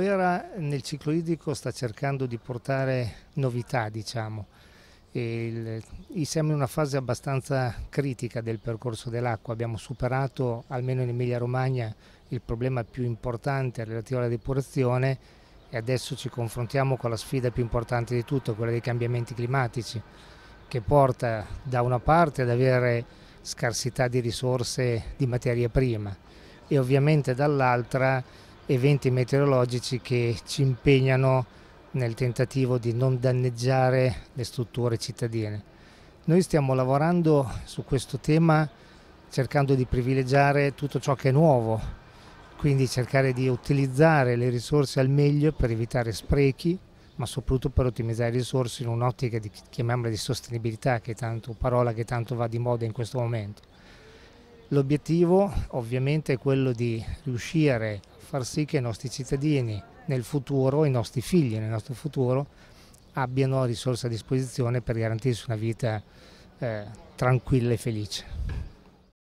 era nel ciclo idrico sta cercando di portare novità, diciamo. Il, siamo in una fase abbastanza critica del percorso dell'acqua, abbiamo superato almeno in Emilia Romagna il problema più importante relativo alla depurazione e adesso ci confrontiamo con la sfida più importante di tutto, quella dei cambiamenti climatici, che porta da una parte ad avere scarsità di risorse di materia prima e ovviamente dall'altra eventi meteorologici che ci impegnano nel tentativo di non danneggiare le strutture cittadine. Noi stiamo lavorando su questo tema cercando di privilegiare tutto ciò che è nuovo, quindi cercare di utilizzare le risorse al meglio per evitare sprechi, ma soprattutto per ottimizzare le risorse in un'ottica di, chiamiamola di sostenibilità, che è tanto parola che tanto va di moda in questo momento. L'obiettivo ovviamente è quello di riuscire a far sì che i nostri cittadini nel futuro, i nostri figli nel nostro futuro, abbiano risorse a disposizione per garantirsi una vita eh, tranquilla e felice.